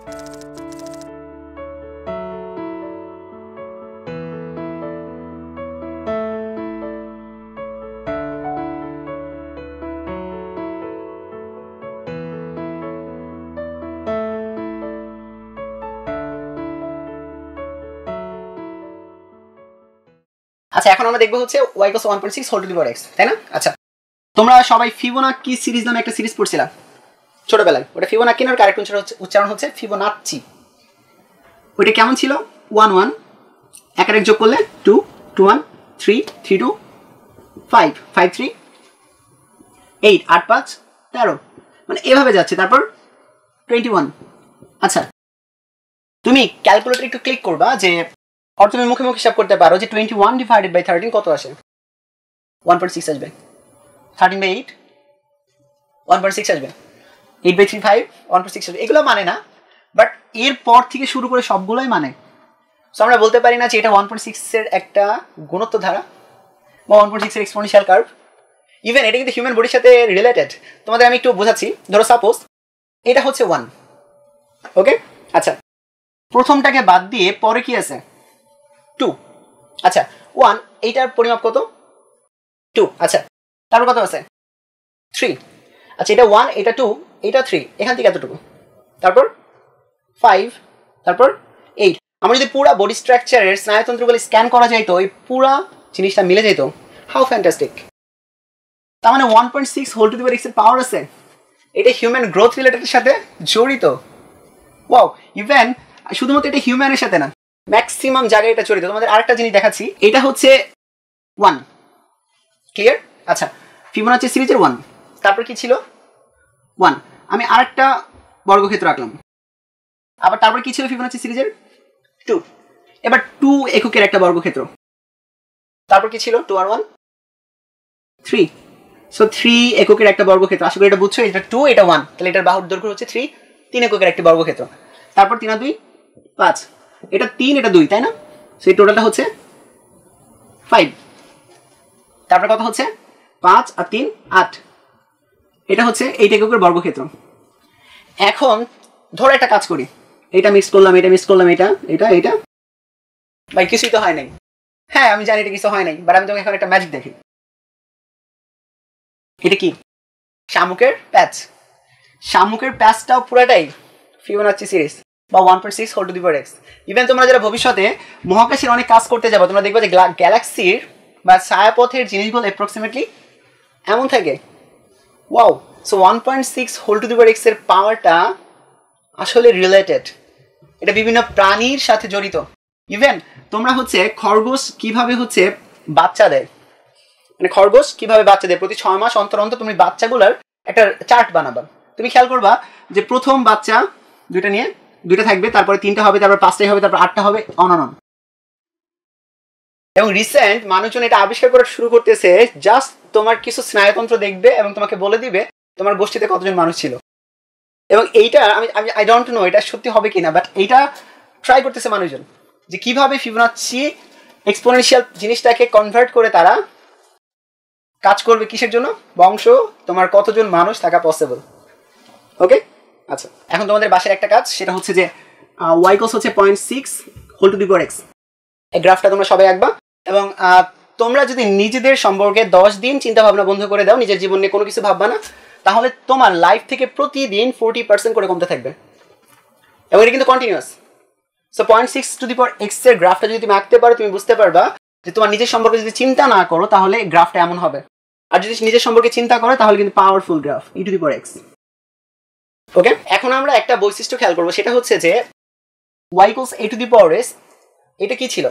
আচ্ছা এখন আমরা দেখবো হচ্ছে ওয়াই কস ওয়ান পয়েন্ট সিক্স হোল তাই না আচ্ছা তোমরা সবাই ফিবোনা কি সিরিজ নামে একটা সিরিজ পড়ছিলাম ছোটবেলায় ওটা ফিবোনাকিনোর কারেক্ট উচ্চারণ হচ্ছে ফিবোনাচ্ছি ওইটা কেমন ছিল ওয়ান ওয়ান এক এক যোগ করলে two two one three three two five five three eight আট পাঁচ তেরো মানে এভাবে যাচ্ছে তারপর টোয়েন্টি ওয়ান আচ্ছা তুমি ক্যালকুলেটর একটু ক্লিক করবা যে অর তুমি মুখে মুখে হিসাব করতে পারো যে twenty one divided by thirteen কত আসে ওয়ান পয়েন্ট সিক্স আসবে thirteen by eight one point six আসবে eight by three five one four six এগুলো মানে না বাট এর পর থেকে শুরু করে সবগুলোই মানে সো আমরা বলতে পারি না যে এটা ওয়ান পয়েন্ট সিক্সের একটা গুণত্ব ধারা বা ওয়ান পয়েন্ট সিক্সের এক্সপোনেনশিয়াল কার্ভ ইভেন এটা কিন্তু হিউম্যান বডির সাথে রিলেটেড তোমাদের আমি একটু বোঝাচ্ছি ধরো সাপোজ এটা হচ্ছে ওয়ান ওকে আচ্ছা প্রথমটাকে বাদ দিয়ে পরে কি আছে টু আচ্ছা ওয়ান এইটার পরিমাপ কত টু আচ্ছা তারপর কত আছে থ্রি আচ্ছা এটা ওয়ান এটা টু এটা থ্রি এখান থেকে এতটুকু তারপর ফাইভ তারপর এইট আমার যদি পুরা বডি স্ট্রাকচারের স্নায়ুতন্ত্রগুলি স্ক্যান করা যাইতো এই পুরা জিনিসটা মিলে যেত হাউ ফ্যান্টাস্টিক তার মানে one point six hold to দিবার এক্সের পাওয়ার আছে এটা হিউম্যান গ্রোথ রিলেটেডের সাথে জড়িত ওয়াও ইভেন শুধুমাত্র এটা হিউম্যানের সাথে না ম্যাক্সিমাম জায়গায় এটা জড়িত তোমাদের আরেকটা জিনিস দেখাচ্ছি এটা হচ্ছে ওয়ান ক্লিয়ার আচ্ছা হচ্ছে সিরিজের ওয়ান তারপর কি ছিল ওয়ান আমি আরেকটা বর্গক্ষেত্র আঁকলাম আবার তারপর কি ছিল ফিবোনাচি সিরিজের টু এবার টু এককের একটা বর্গক্ষেত্র তারপর কি ছিল টু আর ওয়ান থ্রি সো থ্রি এককের একটা বর্গক্ষেত্র আশা করি এটা বুঝছো এটা টু এটা ওয়ান তাহলে এটার বাহুর দৈর্ঘ্য হচ্ছে থ্রি তিন এককের একটি বর্গক্ষেত্র তারপর তিন আর দুই পাঁচ এটা তিন এটা দুই তাই না সেই টোটালটা হচ্ছে ফাইভ তারপর কথা হচ্ছে পাঁচ আর তিন আট এটা হচ্ছে এইটা এককের বর্গক্ষেত্র এখন ধরো একটা কাজ করি এটা মিক্স করলাম এটা মিক্স করলাম এটা এটা এটা ভাই কিছুই তো হয় নাই হ্যাঁ আমি জানি এটা কিছু হয় নাই বাট আমি তোমাকে এখন একটা ম্যাজিক দেখি এটা কি শামুকের প্যাচ শামুকের প্যাচটাও পুরাটাই ফিবোনাচ্ছি সিরিজ বা one point six whole to the x even তোমরা যারা ভবিষ্যতে মহাকাশের অনেক কাজ করতে যাবো তোমরা দেখবে যে গ্যালাক্সির বা ছায়াপথের জিনিসগুলো অ্যাপ্রক্সিমেটলি এমন থাকে wow so one point six whole to the এক্সের পাওয়ারটা আসলে রিলেটেড এটা বিভিন্ন প্রাণীর সাথে জড়িত ইভেন তোমরা হচ্ছে খরগোশ কিভাবে হচ্ছে বাচ্চা দেয় মানে খরগোশ কিভাবে বাচ্চা দেয় প্রতি ছয় মাস অন্তর অন্তর তুমি বাচ্চাগুলোর একটা চার্ট বানাবা তুমি খেয়াল করবা যে প্রথম বাচ্চা দুইটা নিয়ে দুইটা থাকবে তারপরে তিনটা হবে তারপর পাঁচটাই হবে তারপর আটটা হবে অনন এবং রিসেন্ট মানুষজন এটা আবিষ্কার করা শুরু করতেছে জাস্ট তোমার কিছু স্নায়ুতন্ত্র দেখবে এবং তোমাকে বলে দিবে তোমার গোষ্ঠীতে কতজন মানুষ ছিল এবং এইটা আমি আমি আই ডোন্ট নো এটা সত্যি হবে কিনা বাট এইটা ট্রাই করতেছে মানুষজন যে কিভাবে ফিবোনাচ্ছি এক্সপোনেনশিয়াল জিনিসটাকে কনভার্ট করে তারা কাজ করবে কিসের জন্য বংশ তোমার কতজন মানুষ থাকা পসিবল ওকে আচ্ছা এখন তোমাদের বাসের একটা কাজ সেটা হচ্ছে যে ওয়াইকস হচ্ছে point six whole to the x এই গ্রাফটা তোমরা সবাই আঁকবা এবং তোমরা যদি নিজেদের সম্পর্কে দশ দিন চিন্তা ভাবনা বন্ধ করে দাও নিজের জীবন নিয়ে কোনো কিছু ভাববা না তাহলে তোমার লাইফ থেকে প্রতিদিন ফোরটি পার্সেন্ট করে কমতে থাকবে এবং এটা কিন্তু continuous so point six to the পর এক্স এর গ্রাফটা যদি তুমি আঁকতে পারো তুমি বুঝতে পারবা যে তোমার নিজের সম্পর্কে যদি চিন্তা না করো তাহলে গ্রাফটা এমন হবে আর যদি নিজের সম্পর্কে চিন্তা করো তাহলে কিন্তু powerful graph e to the পর এক্স ওকে এখন আমরা একটা বৈশিষ্ট্য খেয়াল করবো সেটা হচ্ছে যে ওয়াইকোস এ টু দি পাওয়ার এস এটা কি ছিল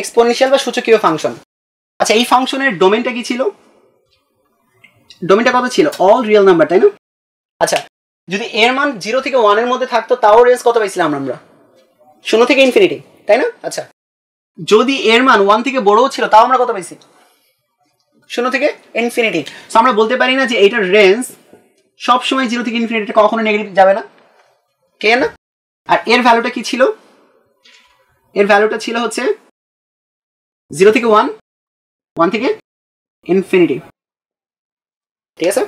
এক্সপোনেনশিয়াল বা সূচকীয় ফাংশন আচ্ছা এই ফাংশনের ডোমেনটা কি ছিল ডোমেনটা কত ছিল অল রিয়েল নাম্বার তাই না আচ্ছা যদি এর মান জিরো থেকে ওয়ানের মধ্যে থাকতো তাও রেঞ্জ কত পাইছিলাম আমরা শূন্য থেকে ইনফিনিটি তাই না আচ্ছা যদি এর মান ওয়ান থেকে বড়ও ছিল তাও আমরা কত পাইছি শূন্য থেকে ইনফিনিটি আমরা বলতে পারি না যে এইটার রেঞ্জ সবসময় জিরো থেকে ইনফিনিটি কখনো নেগেটিভ যাবে না কে না আর এর ভ্যালুটা কি ছিল এর ভ্যালুটা ছিল হচ্ছে জিরো থেকে ওয়ান 1 থেকে ইনফিনিটি ঠিক আছে